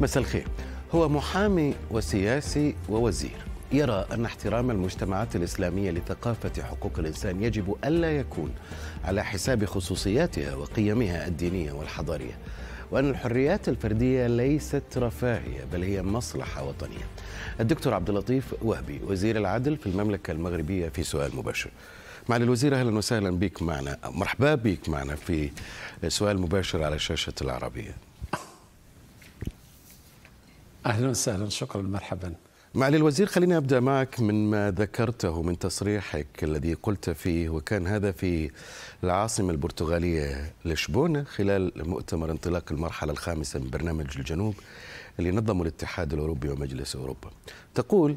مساء الخير هو محامي وسياسي ووزير يرى أن احترام المجتمعات الإسلامية لثقافة حقوق الإنسان يجب ألا يكون على حساب خصوصياتها وقيمها الدينية والحضارية وأن الحريات الفردية ليست رفاهية بل هي مصلحة وطنية الدكتور عبد اللطيف وهبي وزير العدل في المملكة المغربية في سؤال مباشر معالي الوزير اهلا وسهلا بك معنا مرحبا بك معنا في سؤال مباشر على شاشه العربيه اهلا وسهلا شكرا مرحبا معالي الوزير خليني ابدا معك من ما ذكرته من تصريحك الذي قلت فيه وكان هذا في العاصمه البرتغاليه لشبونه خلال مؤتمر انطلاق المرحله الخامسه من برنامج الجنوب اللي نظمه الاتحاد الاوروبي ومجلس اوروبا. تقول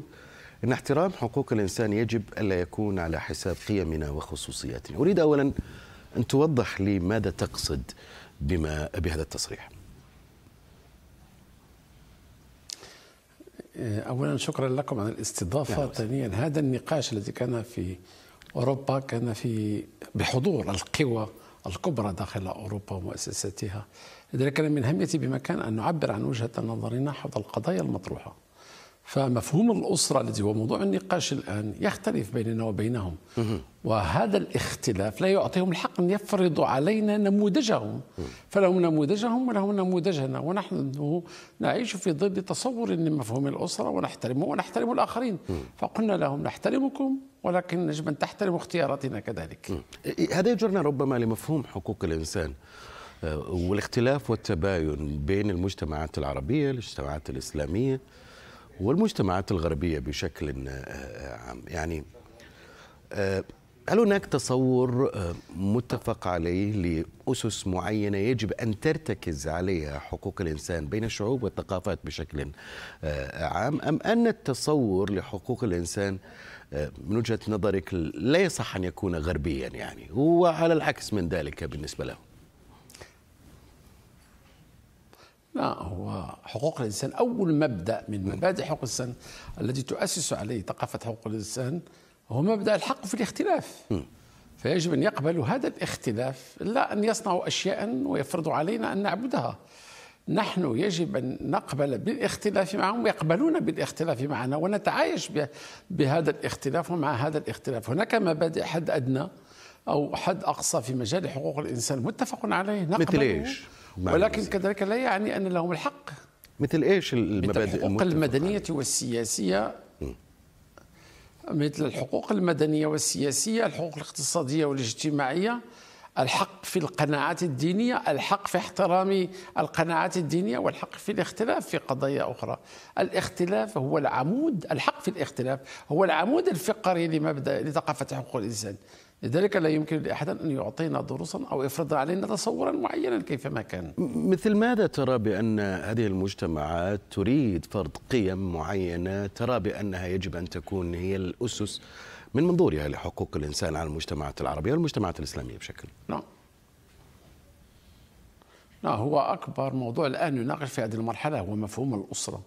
ان احترام حقوق الانسان يجب الا يكون على حساب قيمنا وخصوصياتنا. اريد اولا ان توضح لي ماذا تقصد بما بهذا التصريح. اولا شكرا لكم على الاستضافه ثانيا هذا النقاش الذي كان في اوروبا كان في بحضور القوى الكبرى داخل اوروبا ومؤسساتها لذلك كان من همتي بمكان ان نعبر عن وجهه نظرنا حول القضايا المطروحه فمفهوم الأسرة الذي هو موضوع النقاش الآن يختلف بيننا وبينهم وهذا الاختلاف لا يعطيهم الحق أن يفرضوا علينا نموذجهم فلهم نموذجهم ولهم نموذجنا ونحن نعيش في ظل تصور لمفهوم الأسرة ونحترمه ونحترم الآخرين فقلنا لهم نحترمكم ولكن يجب أن تحترموا اختياراتنا كذلك هذا يجرنا ربما لمفهوم حقوق الإنسان آه، والاختلاف والتباين بين المجتمعات العربية المجتمعات الإسلامية والمجتمعات الغربية بشكل آه، آه، عام يعني آه، هل هناك تصور متفق عليه لأسس معينة يجب أن ترتكز عليها حقوق الإنسان بين الشعوب والثقافات بشكل عام أم أن التصور لحقوق الإنسان من وجهة نظرك لا يصح أن يكون غربيا يعني هو على العكس من ذلك بالنسبة لهم لا هو حقوق الإنسان أول مبدأ من مبادئ حقوق الإنسان التي تؤسس عليه ثقافة حقوق الإنسان هو مبدأ الحق في الاختلاف فيجب أن يقبلوا هذا الاختلاف لا أن يصنعوا أشياء ويفرضوا علينا أن نعبدها نحن يجب أن نقبل بالاختلاف معهم ويقبلون بالاختلاف معنا ونتعايش بهذا الاختلاف ومع هذا الاختلاف هناك مبادئ حد أدنى أو حد أقصى في مجال حقوق الإنسان متفق عليه نقبل مثل إيش؟ ولكن كذلك لا يعني أن لهم الحق مثل إيش المبادئ الحقوق المدنية والسياسية مثل الحقوق المدنية والسياسية الحقوق الاقتصادية والاجتماعية الحق في القناعات الدينية الحق في احترام القناعات الدينية والحق في الاختلاف في قضايا أخرى الاختلاف هو العمود الحق في الاختلاف هو العمود الفقري لمبدأ لثقافة حقوق الإنسان لذلك لا يمكن لأحد أن يعطينا دروسا أو يفرض علينا تصورا معينا كيفما كان مثل ماذا ترى بأن هذه المجتمعات تريد فرض قيم معينة ترى بأنها يجب أن تكون هي الأسس من منظورها لحقوق الإنسان على المجتمعات العربية والمجتمعات الإسلامية بشكل نعم نعم هو أكبر موضوع الآن يناقش في هذه المرحلة هو مفهوم الأسرة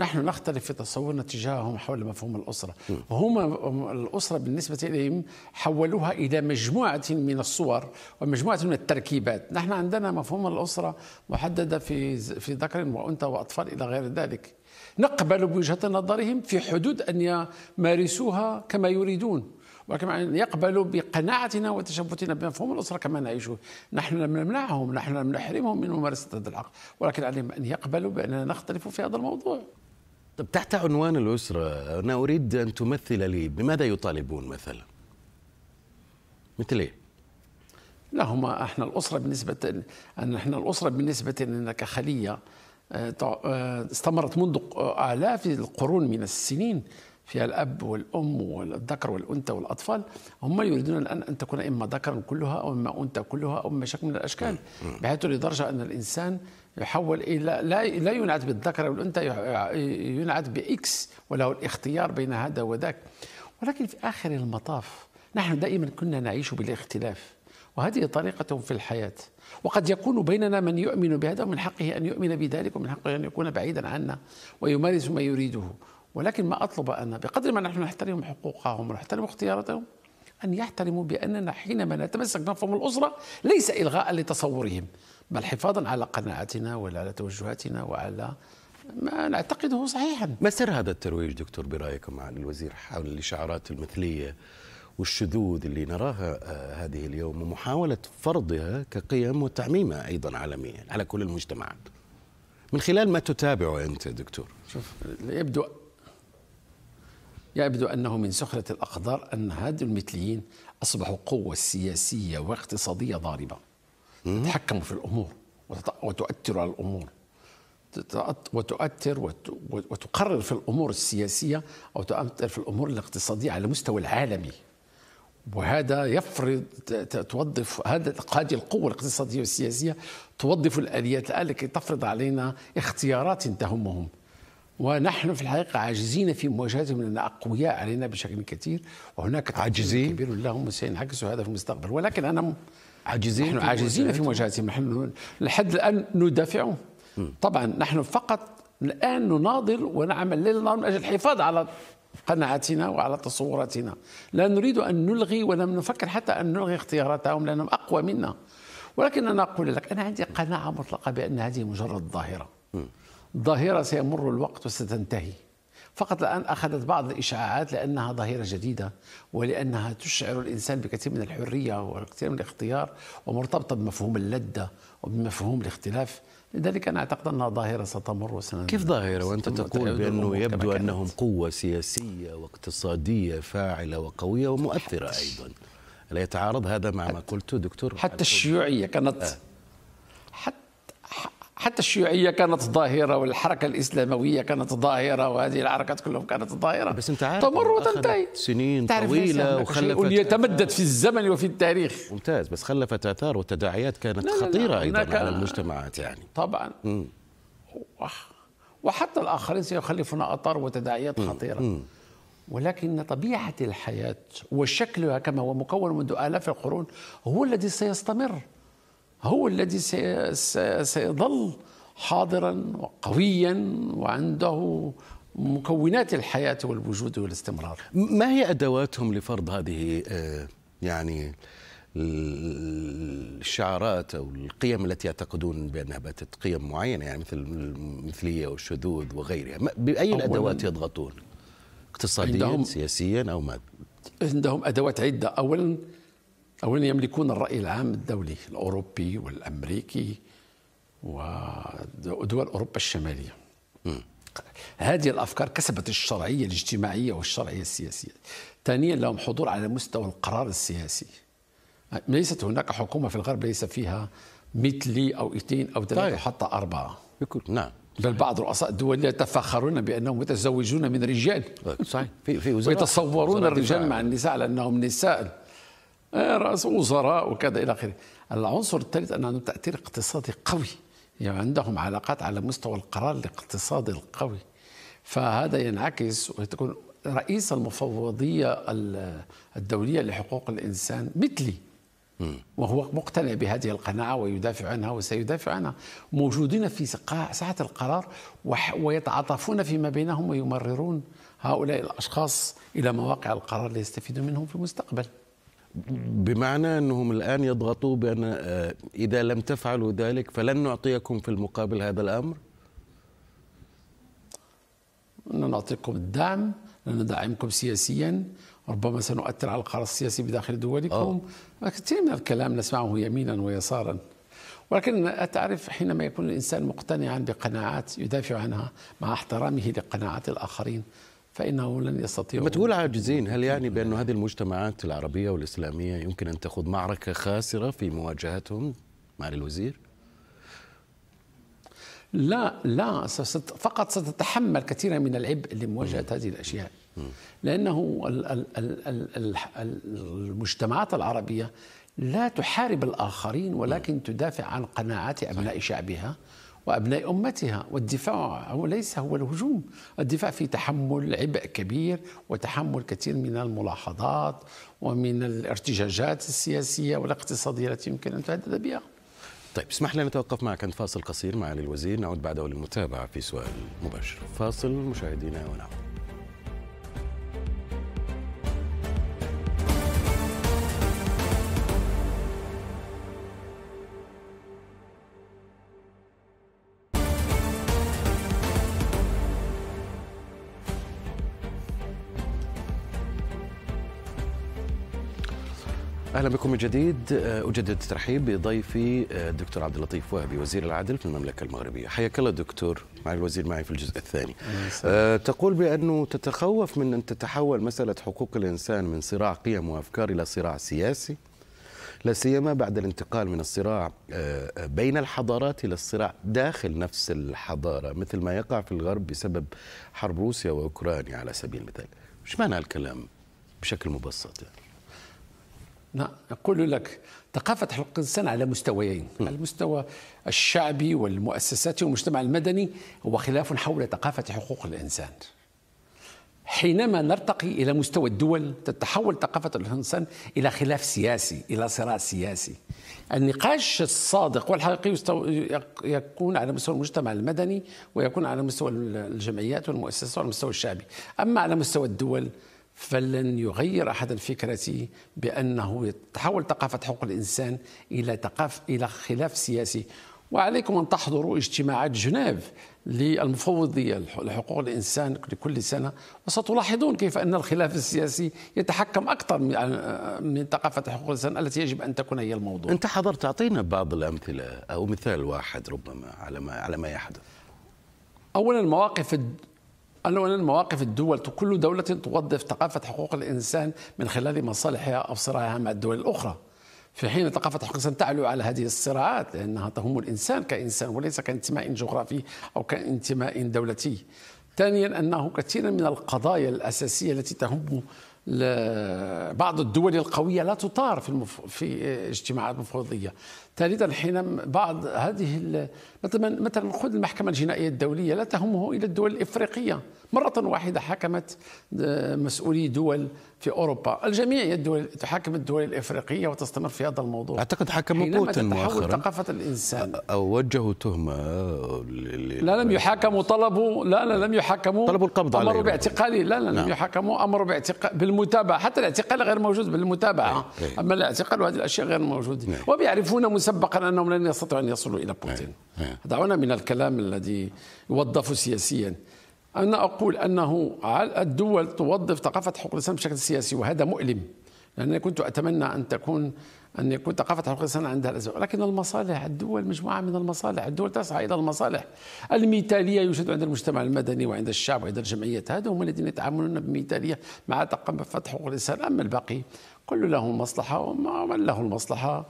نحن نختلف في تصورنا تجاههم حول مفهوم الأسرة هم الأسرة بالنسبة إليهم حولوها إلى مجموعة من الصور ومجموعة من التركيبات نحن عندنا مفهوم الأسرة محددة في, في ذكر وأنثى وأطفال إلى غير ذلك نقبل بوجهة نظرهم في حدود أن يمارسوها كما يريدون أن يعني يقبلوا بقناعتنا وتشبثنا بمفهوم الأسرة كما نعيشه نحن لم نمنعهم نحن لم نحرمهم من ممارسة هذا الحق ولكن عليهم أن يقبلوا بأننا نختلف في هذا الموضوع طب تحت عنوان الأسرة أنا أريد أن تمثل لي بماذا يطالبون مثلا مثل إيه؟ لا هما احنا الاسره بالنسبه ان احنا الاسره بالنسبه لنا كخليه آه، آه، استمرت منذ آلاف القرون من السنين فيها الأب والأم والذكر والأنثى والأطفال هم يريدون الآن أن تكون إما ذكرا كلها أو إما أنثى كلها أو إما شكل من الأشكال بحيث لدرجة أن الإنسان يحول إلى لا لا ينعت بالذكر والأنثى ينعت بإكس وله الاختيار بين هذا وذاك ولكن في آخر المطاف نحن دائما كنا نعيش بالاختلاف وهذه طريقة في الحياة وقد يكون بيننا من يؤمن بهذا ومن حقه أن يؤمن بذلك ومن حقه أن يكون بعيدا عنا ويمارس ما يريده ولكن ما أطلب أنا بقدر ما نحن نحترم حقوقهم ونحترم اختياراتهم أن يحترموا بأننا حينما نتمسك بمفهوم الأسرة ليس إلغاء لتصورهم بل حفاظا على قناعاتنا وعلى توجهاتنا وعلى ما نعتقده صحيحا ما سر هذا الترويج دكتور برأيكم عن الوزير حول الإشعارات المثلية والشذوذ اللي نراها آه، هذه اليوم ومحاولة فرضها كقيم وتعميمها أيضا عالميا على كل المجتمعات من خلال ما تتابعه أنت دكتور شوف يبدو يبدو أنه من سخرة الأقدار أن هذه المثليين أصبحوا قوة سياسية واقتصادية ضاربة تتحكم في الأمور وتؤثر على الأمور وتؤثر وتقرر في الأمور السياسية أو تؤثر في الأمور الاقتصادية على المستوى العالمي وهذا يفرض توظف هذا هذه القوة الاقتصادية والسياسية توظف الآليات الآن لكي تفرض علينا اختيارات تهمهم ونحن في الحقيقة عاجزين في مواجهتهم لأن أقوياء علينا بشكل كثير وهناك عاجزين كبير لهم سينعكس هذا في المستقبل ولكن أنا عاجزين نحن عاجزين في مواجهتهم نحن لحد الآن ندافعهم طبعا نحن فقط الآن نناضل ونعمل ليل نهار من أجل الحفاظ على قناعاتنا وعلى تصوراتنا لا نريد أن نلغي ولم نفكر حتى أن نلغي اختياراتهم لأنهم أقوى منا ولكن أنا أقول لك أنا عندي قناعة مطلقة بأن هذه مجرد ظاهرة ظاهرة سيمر الوقت وستنتهي فقط الآن أخذت بعض الإشعاعات لأنها ظاهرة جديدة ولأنها تشعر الإنسان بكثير من الحرية وكثير من الاختيار ومرتبطة بمفهوم اللذة وبمفهوم الاختلاف لذلك أنا أعتقد أنها ظاهرة ستمر وسننتهي كيف ظاهرة وأنت تقول بأنه يبدو أنهم قوة سياسية واقتصادية فاعلة وقوية ومؤثرة أيضا لا يتعارض هذا مع ما قلته دكتور حتى الشيوعية كانت آه. حتى الشيوعيه كانت ظاهره والحركه الاسلامويه كانت ظاهره وهذه الحركات كلهم كانت ظاهره بس انت عارف تمر وتنتهي سنين طويله وخلفت يتمدد في الزمن وفي التاريخ ممتاز بس خلفت اثار وتداعيات كانت لا لا خطيره لا ايضا على المجتمعات يعني طبعا مم. وحتى الاخرين سيخلفون اثار وتداعيات خطيره مم. ولكن طبيعه الحياه وشكلها كما هو مكون منذ الاف القرون هو الذي سيستمر هو الذي سيظل حاضرا وقويا وعنده مكونات الحياة والوجود والاستمرار ما هي أدواتهم لفرض هذه آه، يعني الشعارات او القيم التي يعتقدون بانها باتت قيم معينه يعني مثل المثليه والشذوذ وغيرها باي الادوات يضغطون؟ اقتصاديا سياسيا او ماذا؟ عندهم ادوات عده اولا أولا يملكون الرأي العام الدولي الأوروبي والأمريكي ودول أوروبا الشمالية هذه الأفكار كسبت الشرعية الاجتماعية والشرعية السياسية ثانيا لهم حضور على مستوى القرار السياسي ليست هناك حكومة في الغرب ليس فيها مثلي أو اثنين أو ثلاثة طيب. حتى أربعة بكل. نعم بل بعض رؤساء الدول يتفاخرون بانهم يتزوجون من رجال صحيح في في ويتصورون الرجال مع النساء على انهم نساء آه، رأس وزراء وكذا إلى آخره العنصر الثالث أن عندهم تأثير اقتصادي قوي يعني عندهم علاقات على مستوى القرار الاقتصادي القوي فهذا ينعكس وتكون رئيس المفوضية الدولية لحقوق الإنسان مثلي وهو مقتنع بهذه القناعة ويدافع عنها وسيدافع عنها موجودين في ساحة القرار ويتعاطفون فيما بينهم ويمررون هؤلاء الأشخاص إلى مواقع القرار ليستفيدوا منهم في المستقبل بمعنى أنهم الآن يضغطوا بأن آه، إذا لم تفعلوا ذلك فلن نعطيكم في المقابل هذا الأمر نعطيكم الدعم ندعمكم سياسيا ربما سنؤثر على القرار السياسي بداخل دولكم آه. كثير من الكلام نسمعه يمينا ويسارا ولكن أتعرف حينما يكون الإنسان مقتنعا بقناعات يدافع عنها مع احترامه لقناعات الآخرين فإنه لن يستطيع لما تقول عاجزين هل يعني بأن هذه المجتمعات العربية والإسلامية يمكن أن تخوض معركة خاسرة في مواجهتهم مع الوزير؟ لا لا ست فقط ستتحمل كثيرا من العبء لمواجهة هذه الأشياء لأنه ال ال ال المجتمعات العربية لا تحارب الآخرين ولكن تدافع عن قناعات أبناء شعبها وأبناء أمتها والدفاع هو ليس هو الهجوم الدفاع في تحمل عبء كبير وتحمل كثير من الملاحظات ومن الارتجاجات السياسية والاقتصادية التي يمكن أن تهدد بها طيب اسمح لي نتوقف معك عند فاصل قصير مع الوزير نعود بعده للمتابعة في سؤال مباشر فاصل مشاهدينا ونعود اهلا بكم من جديد آه، اجدد الترحيب بضيفي آه، الدكتور عبد اللطيف وهبي وزير العدل في المملكه المغربيه حياك الله دكتور مع الوزير معي في الجزء الثاني أه تقول بانه تتخوف من ان تتحول مساله حقوق الانسان من صراع قيم وافكار الى صراع سياسي لا سيما بعد الانتقال من الصراع آه، بين الحضارات الى الصراع داخل نفس الحضاره مثل ما يقع في الغرب بسبب حرب روسيا واوكرانيا على سبيل المثال ايش معنى الكلام بشكل مبسط يعني نعم أقول لك ثقافة حقوق الإنسان على مستويين م. المستوى الشعبي والمؤسسات والمجتمع المدني هو خلاف حول ثقافة حقوق الإنسان حينما نرتقي إلى مستوى الدول تتحول ثقافة الإنسان إلى خلاف سياسي إلى صراع سياسي النقاش الصادق والحقيقي يكون على مستوى المجتمع المدني ويكون على مستوى الجمعيات والمؤسسات والمستوى الشعبي أما على مستوى الدول فلن يغير احد فكرتي بانه تحول ثقافه حقوق الانسان الى ثقافه الى خلاف سياسي وعليكم ان تحضروا اجتماعات جنيف للمفوضيه لحقوق الانسان لكل سنه وستلاحظون كيف ان الخلاف السياسي يتحكم اكثر من ثقافه حقوق الانسان التي يجب ان تكون هي الموضوع. انت حضرت اعطينا بعض الامثله او مثال واحد ربما على ما على ما يحدث. اولا مواقف أولا مواقف الدول كل دولة توظف ثقافة حقوق الإنسان من خلال مصالحها أو صراعها مع الدول الأخرى في حين ثقافة حقوق الإنسان تعلو على هذه الصراعات لأنها تهم الإنسان كإنسان وليس كانتماء جغرافي أو كانتماء دولتي ثانيا أنه كثيرا من القضايا الأساسية التي تهم بعض الدول القوية لا تطار في المف... في اجتماعات مفوضية ثالثا حين بعض هذه ال... مثلا خذ المحكمة الجنائية الدولية لا تهمه إلى الدول الإفريقية مرة واحدة حكمت آه، مسؤولي دول في أوروبا الجميع الدول تحكم الدول الإفريقية وتستمر في هذا الموضوع أعتقد حكم بوتين مؤخرا ثقافة الإنسان أو وجهوا تهمة لا لم يحاكموا طلبوا لا لا لم يحاكموا طلبوا القبض عليه أمروا باعتقاله لا لا لم نعم. يحاكموا أمروا باعتقال بالمتابعة حتى الاعتقال غير موجود بالمتابعة نعم. أما نعم. الاعتقال وهذه الأشياء غير موجودة وبيعرفون مسبقا أنهم لن يستطيعوا أن يصلوا إلى بوتين دعونا من الكلام الذي يوظف سياسيا أنا أقول أنه الدول توظف ثقافة حقوق الإنسان بشكل سياسي وهذا مؤلم لأنني كنت أتمنى أن تكون أن يكون ثقافة حقوق الإنسان عندها الأزمة لكن المصالح الدول مجموعة من المصالح الدول تسعى إلى المصالح المثالية يوجد عند المجتمع المدني وعند الشعب وعند الجمعيات هذا هم الذين يتعاملون بمثالية مع ثقافة حقوق الإنسان أما الباقي كل له مصلحة ومن له المصلحة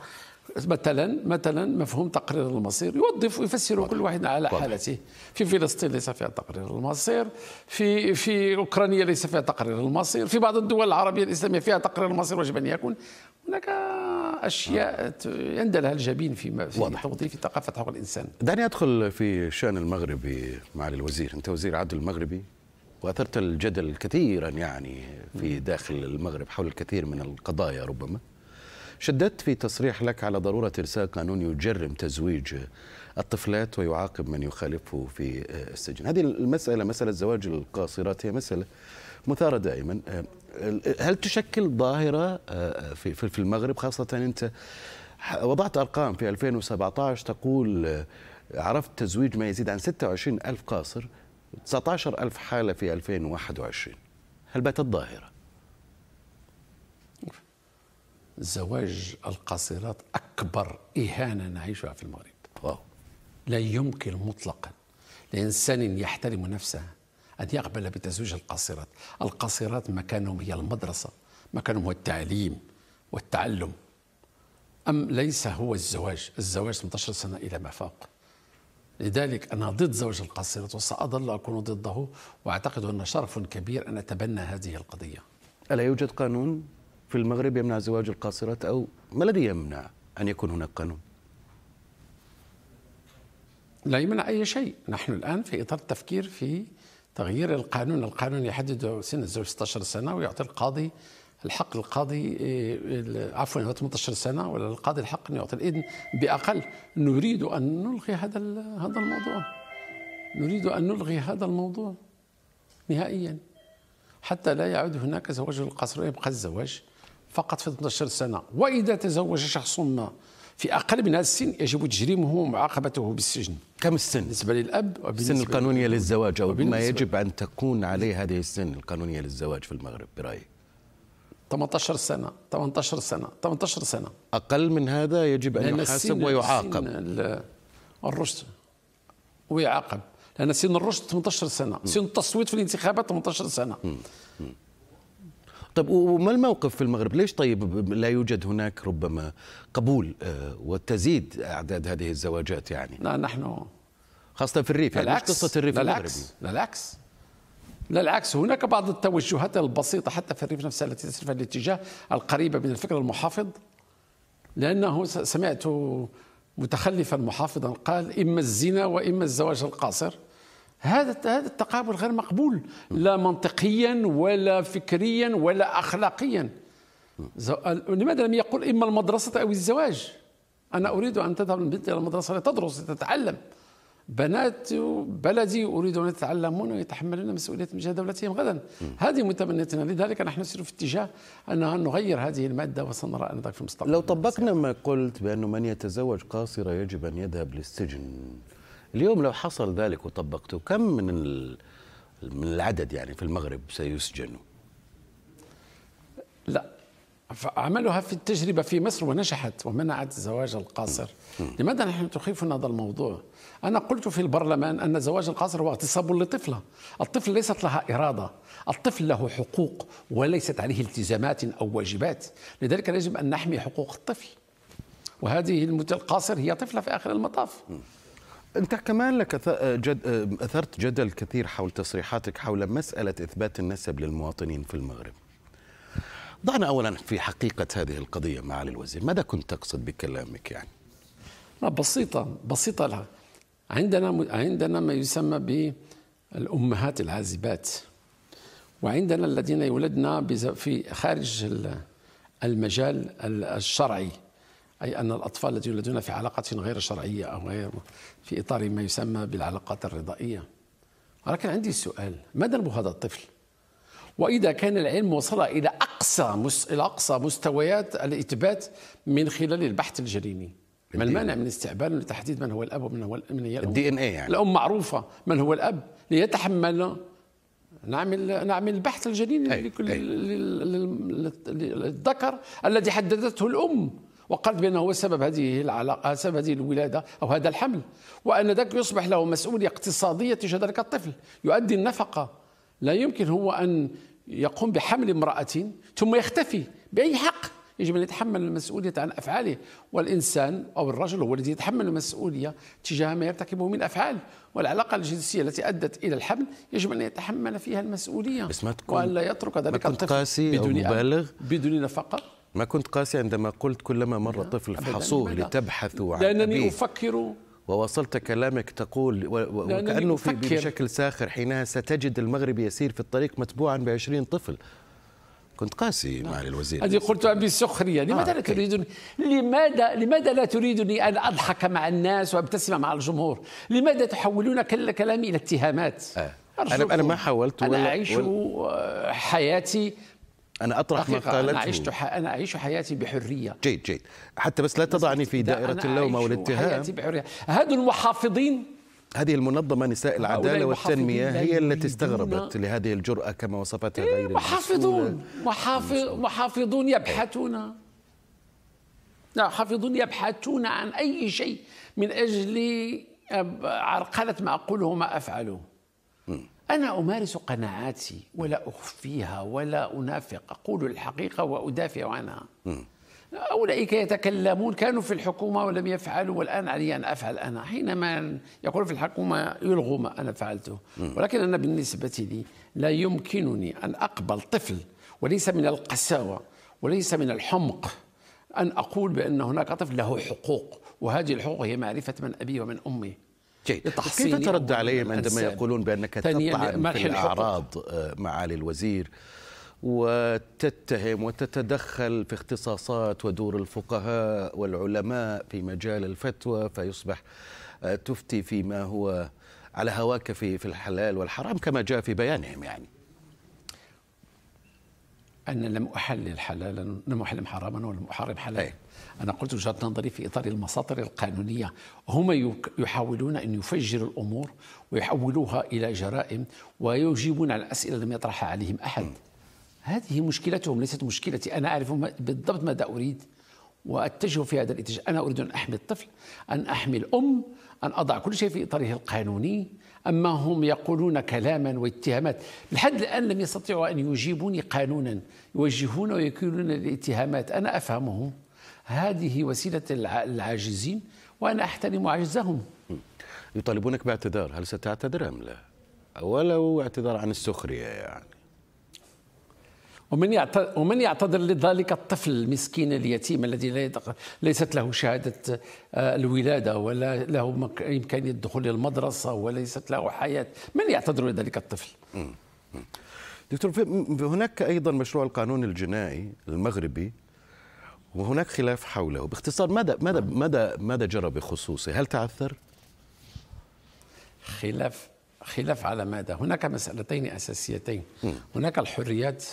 مثلا مثلا مفهوم تقرير المصير يوظف ويفسر كل واحد على حالته في فلسطين ليس فيها تقرير المصير في في اوكرانيا ليس فيها تقرير المصير في بعض الدول العربيه الاسلاميه فيها تقرير المصير يجب ان يكون هناك اشياء آه. عند لها الجبين في في توظيف ثقافه حقوق الانسان دعني ادخل في الشان المغربي معالي الوزير انت وزير عدل المغربي واثرت الجدل كثيرا يعني في داخل المغرب حول الكثير من القضايا ربما شددت في تصريح لك على ضرورة إرساء قانون يجرم تزويج الطفلات ويعاقب من يخالفه في السجن هذه المسألة مسألة زواج القاصرات هي مسألة مثارة دائما هل تشكل ظاهرة في المغرب خاصة أنت وضعت أرقام في 2017 تقول عرفت تزويج ما يزيد عن 26 ألف قاصر 19 ألف حالة في 2021 هل باتت ظاهرة؟ زواج القاصرات أكبر إهانة نعيشها في المغرب واو. لا يمكن مطلقا لإنسان يحترم نفسه أن يقبل بتزويج القاصرات القاصرات مكانهم هي المدرسة مكانهم هو التعليم والتعلم أم ليس هو الزواج الزواج 18 سنة إلى ما فوق لذلك أنا ضد زواج القاصرات وسأظل أكون ضده وأعتقد أن شرف كبير أن أتبنى هذه القضية ألا يوجد قانون في المغرب يمنع زواج القاصرات أو ما الذي يمنع أن يكون هناك قانون لا يمنع أي شيء نحن الآن في إطار التفكير في تغيير القانون القانون يحدد سن الزواج 16 سنة ويعطي القاضي الحق القاضي اه، عفوا 18 سنة ولا القاضي الحق أن يعطي الإذن بأقل نريد أن نلغي هذا هذا الموضوع نريد أن نلغي هذا الموضوع نهائيا حتى لا يعود هناك زواج القصر يبقى الزواج فقط في 12 سنة وإذا تزوج شخص ما في أقل من هذا السن يجب تجريمه ومعاقبته بالسجن كم السن؟ بالنسبة للأب السن القانونية للزواج أو ما يجب أن تكون عليه هذه السن القانونية للزواج في المغرب برأيك 18 سنة 18 سنة 18 سنة أقل من هذا يجب أن يحاسب ويعاقب الرشد ويعاقب لأن سن الرشد 18 سنة م. سن التصويت في الانتخابات 18 سنة م. م. طب وما الموقف في المغرب ليش طيب لا يوجد هناك ربما قبول آه، وتزيد أعداد هذه الزواجات يعني لا نحن خاصة في الريف يعني قصة الريف المغربي؟ لا العكس لا العكس هناك بعض التوجهات البسيطة حتى في الريف نفسها التي في الاتجاه القريبة من الفكر المحافظ لأنه سمعت متخلفا محافظا قال إما الزنا وإما الزواج القاصر هذا هذا التقابل غير مقبول لا منطقيا ولا فكريا ولا اخلاقيا لماذا لم يقل اما المدرسه او الزواج انا اريد ان تذهب البنت الى المدرسه لتدرس لتتعلم بنات بلدي اريد ان يتعلمون ويتحملون مسؤوليه مجال دولتهم غدا هذه متمنيتنا لذلك نحن نسير في اتجاه ان نغير هذه الماده وسنرى ان في المستقبل لو طبقنا ما قلت بانه من يتزوج قاصره يجب ان يذهب للسجن اليوم لو حصل ذلك وطبقته كم من من العدد يعني في المغرب سيسجنوا لا عملها في التجربة في مصر ونجحت ومنعت الزواج القاصر لماذا نحن تخيفنا هذا الموضوع أنا قلت في البرلمان أن الزواج القاصر هو اغتصاب لطفلة الطفل ليست لها إرادة الطفل له حقوق وليست عليه التزامات أو واجبات لذلك يجب أن نحمي حقوق الطفل وهذه القاصر هي طفلة في آخر المطاف أنت كمان لك جد أثرت جدل كثير حول تصريحاتك حول مسألة إثبات النسب للمواطنين في المغرب ضعنا أولا في حقيقة هذه القضية معالي الوزير ماذا كنت تقصد بكلامك يعني؟ لا بسيطة بسيطة لها عندنا عندنا ما يسمى بالأمهات العازبات وعندنا الذين يولدنا في خارج المجال الشرعي أي أن الأطفال الذين يولدون في علاقة غير شرعية أو غير في إطار ما يسمى بالعلاقات الرضائية ولكن عندي سؤال ما ذنب هذا الطفل؟ وإذا كان العلم وصل إلى أقصى مس... إلى أقصى مستويات الإثبات من خلال البحث الجريمي ما إيه. المانع من استعبال لتحديد من هو الأب ومن هو من هي الأم الدي إن إيه يعني الأم معروفة من هو الأب ليتحمل نعمل نعمل البحث الجنيني لكل للذكر الذي حددته الأم وقالت بانه هو سبب هذه العلاقه سبب هذه الولاده او هذا الحمل وان ذاك يصبح له مسؤوليه اقتصاديه تجاه ذلك الطفل يؤدي النفقه لا يمكن هو ان يقوم بحمل امراه ثم يختفي باي حق يجب ان يتحمل المسؤوليه عن افعاله والانسان او الرجل هو الذي يتحمل المسؤوليه تجاه ما يرتكبه من افعال والعلاقه الجنسيه التي ادت الى الحمل يجب ان يتحمل فيها المسؤوليه بس ما تكون وأن لا يترك ذلك الطفل بدون مبالغ بدون نفقه ما كنت قاسي عندما قلت كلما مر طفل فحصوه لتبحث عن لأنني أبيه أفكر ووصلت كلامك تقول وكأنه في بشكل ساخر حينها ستجد المغرب يسير في الطريق متبوعا بعشرين طفل كنت قاسي مع الوزير هذه قلتها بسخريه آه، لماذا آه. لا تريدني لماذا لماذا لا تريدني ان اضحك مع الناس وابتسم مع الجمهور لماذا تحولون كلامي الى اتهامات آه. انا انا ما حاولت ولا انا اعيش حياتي أنا أطرح ما قالته أنا عشت ح... أنا أعيش حياتي بحرية جيد جيد حتى بس لا تضعني في دائرة اللوم والاتهام حياتي بحرية هذول المحافظين هذه المنظمة نساء العدالة والتنمية هي التي استغربت لهذه الجرأة كما وصفتها غير محافظون محافظ محافظون يبحثون لا حافظون يبحثون عن أي شيء من أجل عرقلة ما أقوله وما أفعله أنا أمارس قناعاتي ولا أخفيها ولا أنافق أقول الحقيقة وأدافع عنها أولئك يتكلمون كانوا في الحكومة ولم يفعلوا والآن علي أن أفعل أنا حينما يقول في الحكومة يلغوا ما أنا فعلته ولكن أنا بالنسبة لي لا يمكنني أن أقبل طفل وليس من القساوة وليس من الحمق أن أقول بأن هناك طفل له حقوق وهذه الحقوق هي معرفة من أبيه ومن أمي جيد كيف ترد عليهم عندما يقولون بأنك تطعن في الأعراض آه، معالي الوزير وتتهم وتتدخل في اختصاصات ودور الفقهاء والعلماء في مجال الفتوى فيصبح آه، تفتي فيما هو على هواك في في الحلال والحرام كما جاء في بيانهم يعني أنا لم أحلل حلالا لم احلم حراما ولم أحرم حلالا أنا قلت وجهة نظري في إطار المساطر القانونية هم يحاولون أن يفجروا الأمور ويحولوها إلى جرائم ويجيبون على الأسئلة لم يطرحها عليهم أحد هذه مشكلتهم ليست مشكلتي أنا أعرف بالضبط ماذا أريد واتجه في هذا الاتجاه انا اريد ان احمي الطفل ان احمي الام ان اضع كل شيء في اطاره القانوني اما هم يقولون كلاما واتهامات لحد الان لم يستطيعوا ان يجيبوني قانونا يوجهون ويكيلون الاتهامات انا افهمهم هذه وسيلة العاجزين وأنا أحترم عجزهم يطالبونك باعتذار هل ستعتذر أم لا ولو اعتذار عن السخرية يعني ومن يعتذر ومن يعتذر لذلك الطفل المسكين اليتيم الذي لا ليست له شهاده آه، الولاده ولا له امكانيه الدخول للمدرسه وليست له حياه، من يعتذر لذلك الطفل؟ دكتور هناك ايضا مشروع القانون الجنائي المغربي وهناك خلاف حوله باختصار ماذا ماذا ماذا ماذا جرى بخصوصه هل تعثر خلاف خلاف على ماذا هناك مسألتين أساسيتين هناك الحريات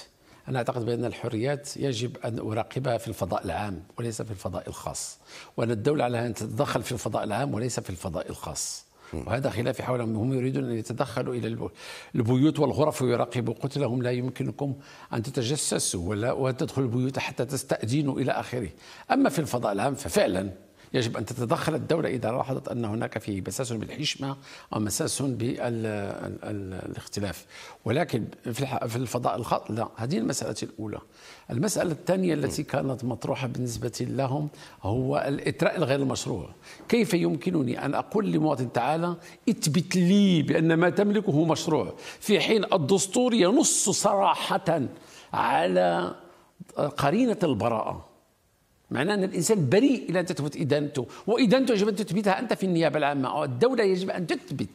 أنا أعتقد بأن الحريات يجب أن أراقبها في الفضاء العام وليس في الفضاء الخاص وأن الدولة على أن تتدخل في الفضاء العام وليس في الفضاء الخاص وهذا خلاف حولهم هم يريدون أن يتدخلوا إلى البيوت والغرف ويراقبوا قلت لهم لا يمكنكم أن تتجسسوا ولا وتدخلوا البيوت حتى تستأذنوا إلى آخره أما في الفضاء العام ففعلا يجب أن تتدخل الدولة إذا لاحظت أن هناك فيه مساس بالحشمة أو مساس بالاختلاف ولكن في الفضاء الخاص لا هذه المسألة الأولى المسألة الثانية التي كانت مطروحة بالنسبة لهم هو الإتراء الغير المشروع كيف يمكنني أن أقول لمواطن تعالى اثبت لي بأن ما تملكه مشروع في حين الدستور ينص صراحة على قرينة البراءة معناه ان الانسان بريء الى ان تثبت ادانته، وادانته يجب ان تثبتها انت في النيابه العامه، الدوله يجب ان تثبت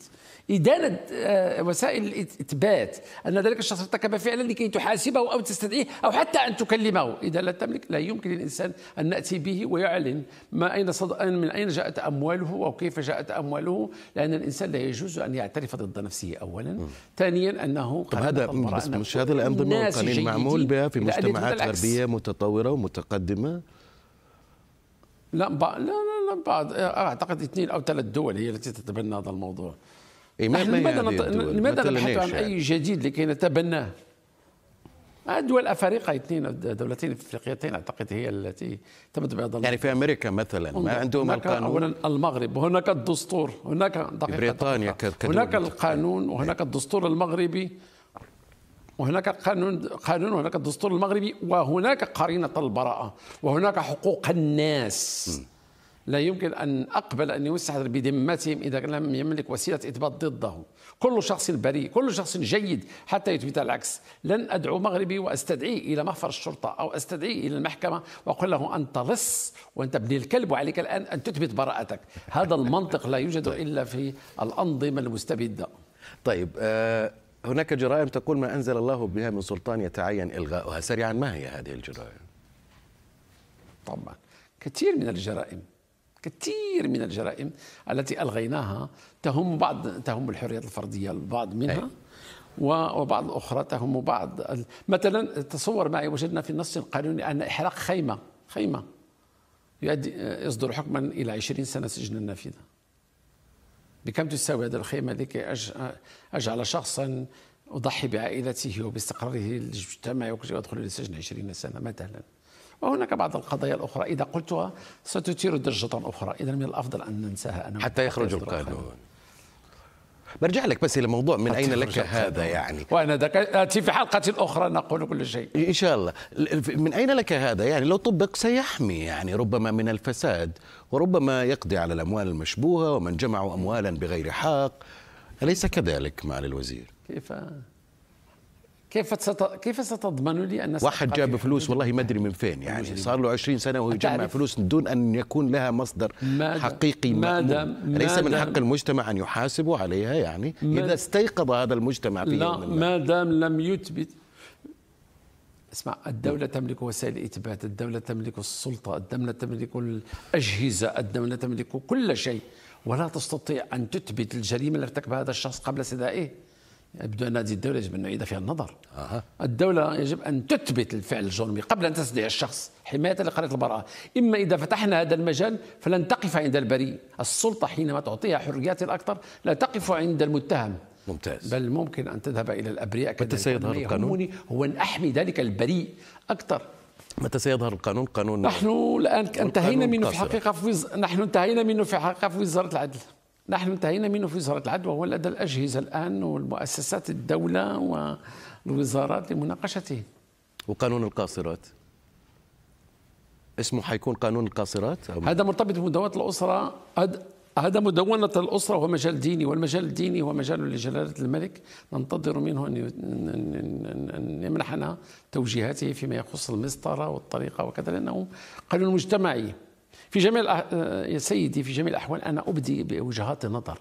إدانة آه، وسائل الإثبات أن ذلك الشخص ارتكب فعلا لكي تحاسبه أو تستدعيه أو حتى أن تكلمه إذا لا تملك لا يمكن للإنسان أن نأتي به ويعلن ما أين من أين جاءت أمواله أو كيف جاءت أمواله لأن الإنسان لا يجوز أن يعترف ضد نفسه أولا ثانيا أنه طب هذا مش هذا الأنظمة والقانون معمول بها في مجتمعات غربية متطورة ومتقدمة لا لا لا, لا بعض اعتقد اثنين او ثلاث دول هي التي تتبنى هذا الموضوع إيه لماذا نط... لماذا نبحث عن يعني. اي جديد لكي نتبناه؟ دول افريقيا اثنين دولتين افريقيتين اعتقد هي التي تمت بهذا يعني في امريكا مثلا ما عندهم القانون اولا المغرب هناك الدستور هناك دقيقه بريطانيا دقيقة. هناك القانون وهناك إيه. الدستور المغربي وهناك قانون قانون وهناك الدستور المغربي وهناك قرينه البراءه وهناك حقوق الناس لا يمكن ان اقبل ان يستحضر بذمتهم اذا لم يملك وسيله اثبات ضده كل شخص بريء كل شخص جيد حتى يثبت العكس لن ادعو مغربي واستدعيه الى مخفر الشرطه او استدعيه الى المحكمه واقول له انت لص وانت ابن الكلب وعليك الان ان تثبت براءتك هذا المنطق لا يوجد الا في الانظمه المستبده طيب آه هناك جرائم تقول ما أنزل الله بها من سلطان يتعين إلغاؤها سريعا ما هي هذه الجرائم؟ طبعا كثير من الجرائم كثير من الجرائم التي ألغيناها تهم بعض تهم الحريات الفردية البعض منها أي. وبعض الأخرى تهم بعض مثلا تصور معي وجدنا في النص القانوني أن إحراق خيمة خيمة يصدر حكما إلى 20 سنة سجن النافذة بكم تساوي هذه الخيمة لكي أجعل شخصا أضحي بعائلته وباستقراره الاجتماعي وأدخل السجن 20 سنة مثلا وهناك بعض القضايا الأخرى إذا قلتها ستثير درجة أخرى إذا من الأفضل أن ننساها أنا حتى يخرج القانون برجع لك بس الى موضوع من اين لك هذا يعني وانا اتي في حلقه اخرى نقول كل شيء ان شاء الله من اين لك هذا يعني لو طبق سيحمي يعني ربما من الفساد وربما يقضي على الاموال المشبوهه ومن جمعوا اموالا بغير حق اليس كذلك مع الوزير كيف كيف ست... كيف ستضمن لي ان واحد جاب فلوس والله ما ادري من فين يعني صار له 20 سنه وهو يجمع فلوس دون ان يكون لها مصدر مادم حقيقي مادم يعني ليس من حق المجتمع ان يحاسبوا عليها يعني اذا استيقظ هذا المجتمع في لا ما دام لم يثبت اسمع الدولة تملك وسائل الإثبات الدولة تملك السلطة الدولة تملك الأجهزة الدولة تملك كل شيء ولا تستطيع أن تثبت الجريمة اللي ارتكبها هذا الشخص قبل سدائه يبدو ان هذه الدوله يجب ان نعيد فيها النظر آه. الدوله يجب ان تثبت الفعل الجرمي قبل ان تستدعي الشخص حمايه لقريه البراءه اما اذا فتحنا هذا المجال فلن تقف عند البريء السلطه حينما تعطيها حريات اكثر لا تقف عند المتهم ممتاز بل ممكن ان تذهب الى الابرياء متى سيظهر القانون هو ان احمي ذلك البريء اكثر متى سيظهر القانون قانون نحن الان انتهينا منه في حقيقه في وز... نحن انتهينا منه في حقيقه في وزاره العدل نحن انتهينا منه في وزارة العدوى ولدى الأجهزة الآن والمؤسسات الدولة والوزارات لمناقشته وقانون القاصرات اسمه حيكون قانون القاصرات هذا مرتبط بمدونة الأسرة هذا مدونة الأسرة هو مجال ديني والمجال الديني هو مجال لجلالة الملك ننتظر منه أن يمنحنا توجيهاته فيما يخص المسطرة والطريقة وكذا لأنه قانون مجتمعي في جميع آه، يا سيدي في جميع الأحوال أنا أبدي بوجهات النظر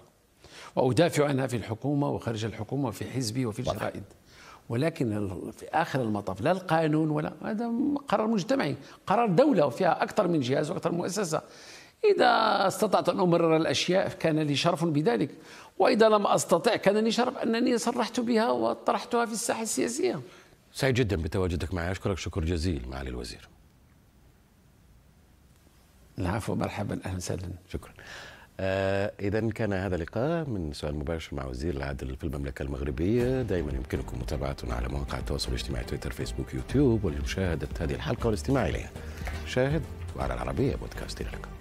وأدافع عنها في الحكومة وخارج الحكومة وفي حزبي وفي الجرائد ولكن في اخر المطاف لا القانون ولا هذا قرار مجتمعي قرار دوله وفيها اكثر من جهاز واكثر من مؤسسه اذا استطعت ان امرر الاشياء كان لي شرف بذلك واذا لم استطع كان لي شرف انني صرحت بها وطرحتها في الساحه السياسيه سعيد جدا بتواجدك معي اشكرك شكر جزيل معالي الوزير العفو مرحبا اهلا وسهلا شكرا آه إذا كان هذا اللقاء من سؤال مباشر مع وزير العدل في المملكة المغربية دائما يمكنكم متابعتنا على مواقع التواصل الاجتماعي تويتر فيسبوك يوتيوب ولمشاهدة هذه الحلقة والاستماع إليها شاهد وعلى العربية بودكاست إلى اللقاء